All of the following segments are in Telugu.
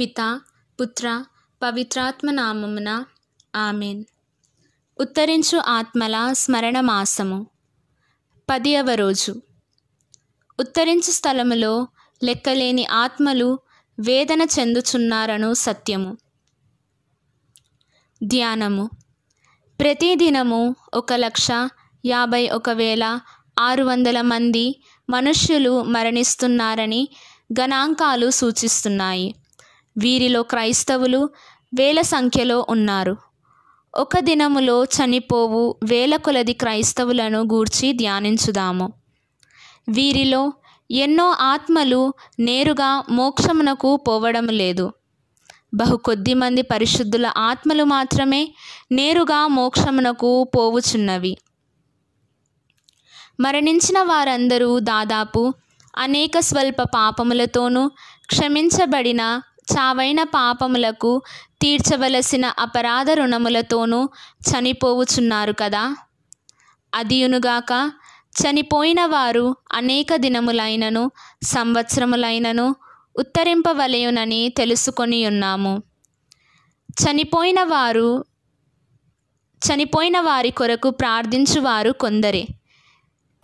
పిత పుత్ర పవిత్రాత్మ నామమున ఆమెన్ ఉత్తరించు ఆత్మల స్మరణ మాసము పదియవ రోజు ఉత్తరించు స్థలములో లెక్కలేని ఆత్మలు వేదన చెందుచున్నారను సత్యము ధ్యానము ప్రతిదినము ఒక లక్ష యాభై ఒక వేల ఆరు వందల మంది మనుష్యులు మరణిస్తున్నారని గణాంకాలు సూచిస్తున్నాయి వీరిలో క్రైస్తవులు వేల సంఖ్యలో ఉన్నారు ఒక దినములో చనిపోవు వేల కొలది క్రైస్తవులను గూర్చి ధ్యానించుదాము వీరిలో ఎన్నో ఆత్మలు నేరుగా మోక్షమునకు పోవడం లేదు బహు కొద్ది మంది పరిశుద్ధుల ఆత్మలు మాత్రమే నేరుగా మోక్షమునకు పోవుచున్నవి మరణించిన వారందరూ దాదాపు అనేక స్వల్ప పాపములతోనూ క్షమించబడిన చావైన పాపములకు తీర్చవలసిన అపరాధ రుణములతోనూ చనిపోవుచున్నారు కదా అదియునుగాక చనిపోయిన వారు అనేక దినములైనను సంవత్సరములైనను ఉత్తరింపవలయునని తెలుసుకొని ఉన్నాము చనిపోయిన వారు చనిపోయిన వారి కొరకు ప్రార్థించువారు కొందరే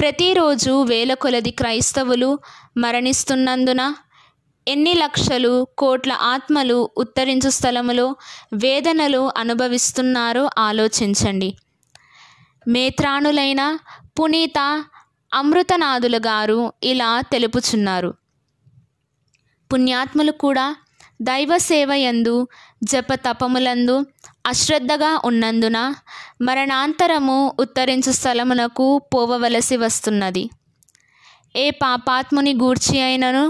ప్రతిరోజు వేల కొలది క్రైస్తవులు మరణిస్తున్నందున ఎన్ని లక్షలు కోట్ల ఆత్మలు ఉత్తరించు స్థలములో వేదనలు అనుభవిస్తున్నారో ఆలోచించండి మేత్రాణులైన పునీత అమృతనాథులు గారు ఇలా తెలుపుచున్నారు పుణ్యాత్ములు కూడా దైవ సేవయందు జపతపములందు అశ్రద్ధగా ఉన్నందున మరణాంతరము ఉత్తరించు స్థలమునకు పోవవలసి వస్తున్నది ఏ పాపాత్ముని గూర్చి అయినను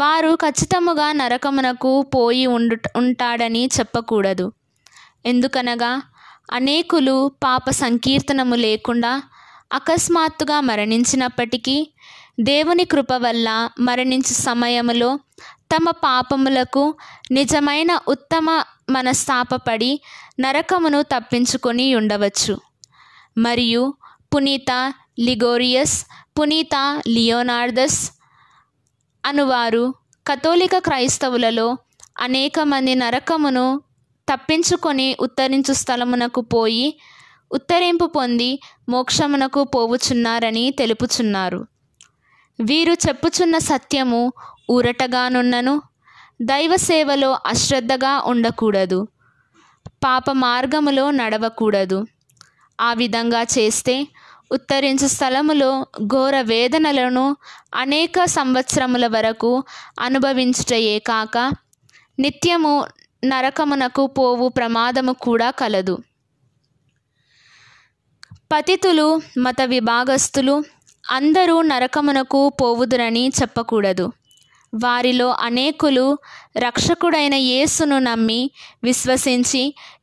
వారు ఖచ్చితముగా నరకమునకు పోయి ఉండు ఉంటాడని చెప్పకూడదు ఎందుకనగా అనేకులు పాప సంకీర్తనము లేకుండా అకస్మాత్తుగా మరణించినప్పటికీ దేవుని కృప వల్ల మరణించు సమయములో తమ పాపములకు నిజమైన ఉత్తమ మనస్తాపపడి నరకమును తప్పించుకొని ఉండవచ్చు మరియు పునీత లిగోరియస్ పునీత లియోనార్దస్ అనువారు కథోలిక క్రైస్తవులలో అనేక మంది నరకమును తప్పించుకొని ఉత్తరించు స్థలమునకు పోయి ఉత్తరింపు పొంది మోక్షమునకు పోవుచున్నారని తెలుపుచున్నారు వీరు చెప్పుచున్న సత్యము ఊరటగానున్నను దైవ సేవలో అశ్రద్ధగా ఉండకూడదు పాప మార్గములో నడవకూడదు ఆ విధంగా చేస్తే ఉత్తరించు స్థలములో ఘోర వేదనలను అనేక సంవత్సరముల వరకు అనుభవించుటయే కాక నిత్యము నరకమునకు పోవు ప్రమాదము కూడా కలదు పతితులు మత విభాగస్తులు అందరూ నరకమునకు పోవుదురని చెప్పకూడదు వారిలో అనేకులు రక్షకుడైన యేసును నమ్మి విశ్వసించి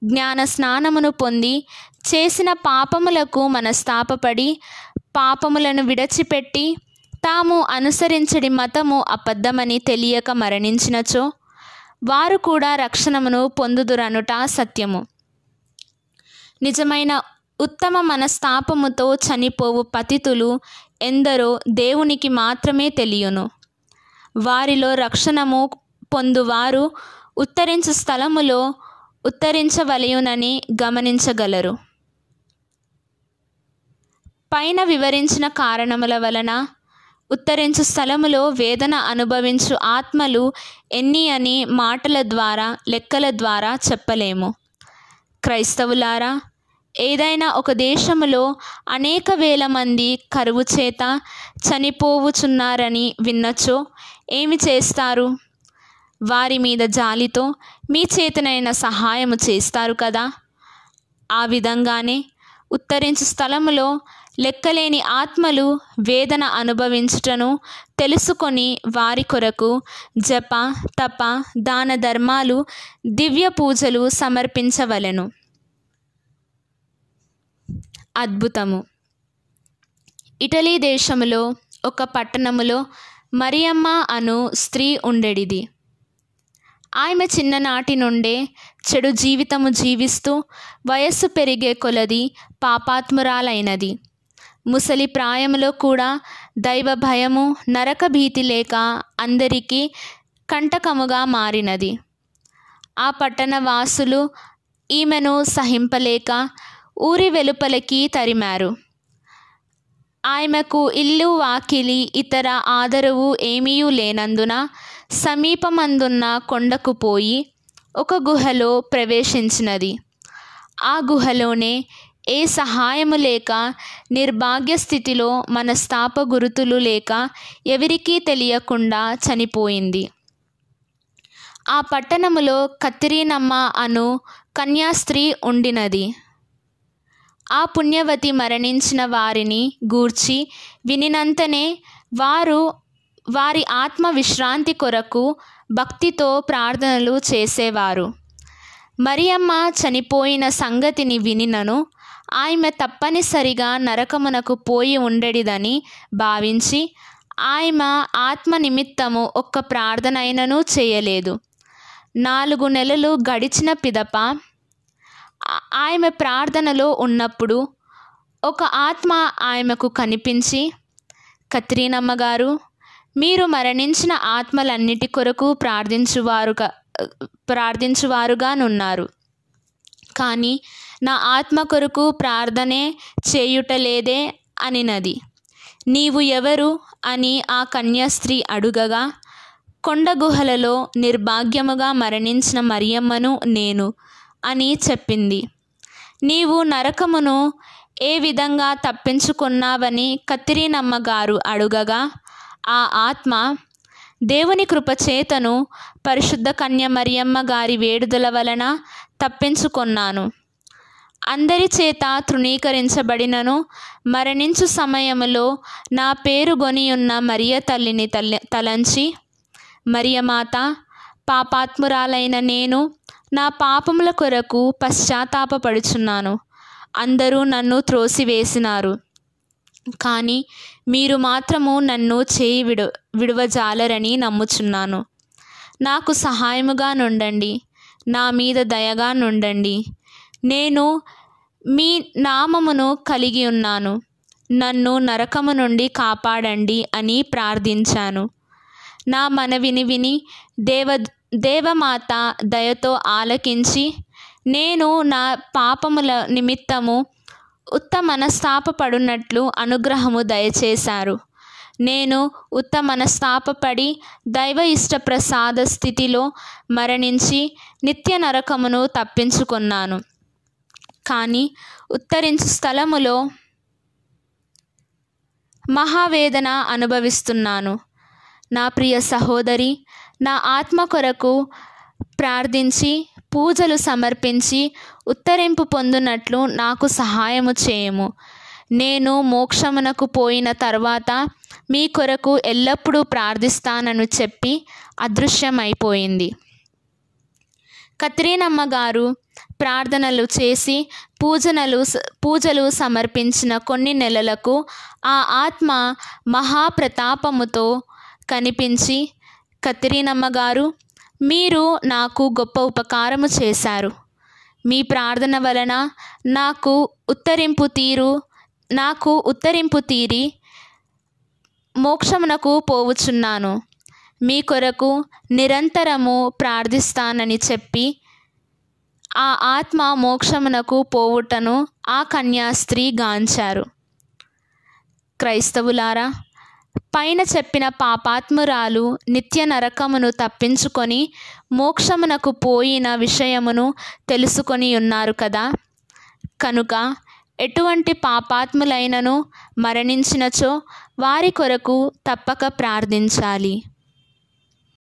జ్ఞాన స్నానమును పొంది చేసిన పాపములకు మనస్తాపడి పాపములను విడచిపెట్టి తాము అనుసరించడి మతము అబద్ధమని తెలియక మరణించినచో వారు కూడా రక్షణమును పొందుదురనుట సత్యము నిజమైన ఉత్తమ మనస్తాపముతో చనిపోవు పతితులు ఎందరో దేవునికి మాత్రమే తెలియను వారిలో రక్షణము పొందువారు ఉత్తరించు స్థలములో ఉత్తరించవలయునని గమనించగలరు పైన వివరించిన కారణముల వలన ఉత్తరించు స్థలములో వేదన అనుభవించు ఆత్మలు ఎన్ని అని మాటల ద్వారా లెక్కల ద్వారా చెప్పలేము క్రైస్తవులారా ఏదైనా ఒక దేశములో అనేక వేల మంది కరువు చేత చనిపోవుచున్నారని విన్నచో ఏమి చేస్తారు వారి మీద జాలితో మీ చేతనైన సహాయము చేస్తారు కదా ఆ విధంగానే ఉత్తరించు స్థలములో లెక్కలేని ఆత్మలు వేదన అనుభవించుటను తెలుసుకొని వారి కొరకు జప తప దాన ధర్మాలు దివ్య పూజలు సమర్పించవలెను అద్భుతము ఇటలీ దేశములో ఒక పట్టణములో మరియమ్మ అను స్త్రీ ఉండెడిది ఆమె చిన్ననాటి నుండే చెడు జీవితము జీవిస్తూ వయస్సు పెరిగే కొలది పాపాత్మురాలైనది ముసలి ప్రాయంలో కూడా దైవ భయము నరక భీతి లేక అందరికీ కంటకముగా మారినది ఆ పట్టణ వాసులు ఈమెను సహింపలేక ఊరి వెలుపలకి తరిమారు ఆయమకు ఇల్లు వాకిలి ఇతర ఆదరవు ఏమీ లేనందున సమీపమందున్న కొండకు పోయి ఒక గుహలో ప్రవేశించినది ఆ గుహలోనే ఏ సహాయము లేక నిర్భాగ్య స్థితిలో మన స్థాప గురుతులు లేక ఎవరికీ తెలియకుండా చనిపోయింది ఆ పట్టణములో కత్తిరీనమ్మ అను కన్యాస్త్రీ ఉండినది ఆ పుణ్యవతి మరణించిన వారిని గూర్చి వినినంతనే వారు వారి ఆత్మ విశ్రాంతి కొరకు భక్తితో ప్రార్థనలు చేసేవారు మరియమ్మ చనిపోయిన సంగతిని వినినను ఆమె తప్పనిసరిగా నరకమునకు పోయి ఉండడిదని భావించి ఆమె ఆత్మ నిమిత్తము ఒక్క ప్రార్థనైనను చేయలేదు నాలుగు నెలలు గడిచిన పిదప ఆమె ప్రార్థనలో ఉన్నప్పుడు ఒక ఆత్మ ఆమెకు కనిపించి కత్రీనమ్మ గారు మీరు మరణించిన ఆత్మలన్నిటి కొరకు ప్రార్థించువారుగా ప్రార్థించువారుగానున్నారు కానీ నా ఆత్మ కొరకు ప్రార్థనే చేయుటలేదే అనినది నీవు ఎవరు అని ఆ కన్యాస్త్రీ అడుగగా కొండ గుహలలో నిర్భాగ్యముగా మరణించిన మరియమ్మను నేను అని చెప్పింది నీవు నరకమును ఏ విధంగా తప్పించుకున్నావని కత్తిరీనమ్మ గారు అడుగగా ఆ ఆత్మ దేవుని కృపచేతను పరిశుద్ధ కన్య మరియమ్మ గారి వేడుదల వలన తప్పించుకొన్నాను అందరి చేత తృణీకరించబడినను మరణించు సమయములో నా పేరు గొనియున్న మరియ తల్లిని తల్లి తలంచి మరియమాత పాపాత్మురాలైన నేను నా పాపముల కొరకు పశ్చాత్తాపడుచున్నాను అందరూ నన్ను త్రోసివేసినారు కానీ మీరు మాత్రము నన్ను చేయి విడు విడవజాలరని నమ్ముచున్నాను నాకు సహాయముగా నుండండి నా మీద దయగా నుండండి నేను మీ నామమును కలిగి ఉన్నాను నన్ను నరకము నుండి కాపాడండి అని ప్రార్థించాను నా మనవిని విని దేవ దేవమాత దయతో ఆలకించి నేను నా పాపముల నిమిత్తము ఉత్తమనస్తాపడున్నట్లు అనుగ్రహము దయచేశారు నేను ఉత్తమనస్తాపడి దైవ ఇష్టప్రసాద స్థితిలో మరణించి నిత్య నరకమును తప్పించుకున్నాను కానీ ఉత్తరించు స్థలములో మహావేదన అనుభవిస్తున్నాను నా ప్రియ సహోదరి నా ఆత్మ కొరకు ప్రార్థించి పూజలు సమర్పించి ఉత్తరింపు పొందునట్లు నాకు సహాయము చేయము నేను మోక్షమునకు పోయిన తర్వాత మీ కొరకు ఎల్లప్పుడూ ప్రార్థిస్తానని చెప్పి అదృశ్యమైపోయింది కత్రీనమ్మ గారు ప్రార్థనలు చేసి పూజనలు పూజలు సమర్పించిన కొన్ని నెలలకు ఆ ఆత్మ మహాప్రతాపముతో కనిపించి కత్తిరీనమ్మ గారు మీరు నాకు గొప్ప ఉపకారము చేశారు మీ ప్రార్థన వలన నాకు ఉత్తరింపు తీరు నాకు ఉత్తరింపు తీరి మోక్షమునకు పోవుచున్నాను మీ కొరకు నిరంతరము ప్రార్థిస్తానని చెప్పి ఆ ఆత్మ మోక్షమునకు పోవుటను ఆ కన్యాస్త్రీ గాంచారు క్రైస్తవులారా పైన చెప్పిన పాపాత్మురాలు నిత్య నరకమును తప్పించుకొని మోక్షమునకు పోయిన విషయమును తెలుసుకొని ఉన్నారు కదా కనుక ఎటువంటి పాపాత్ములైనను మరణించినచో వారి కొరకు తప్పక ప్రార్థించాలి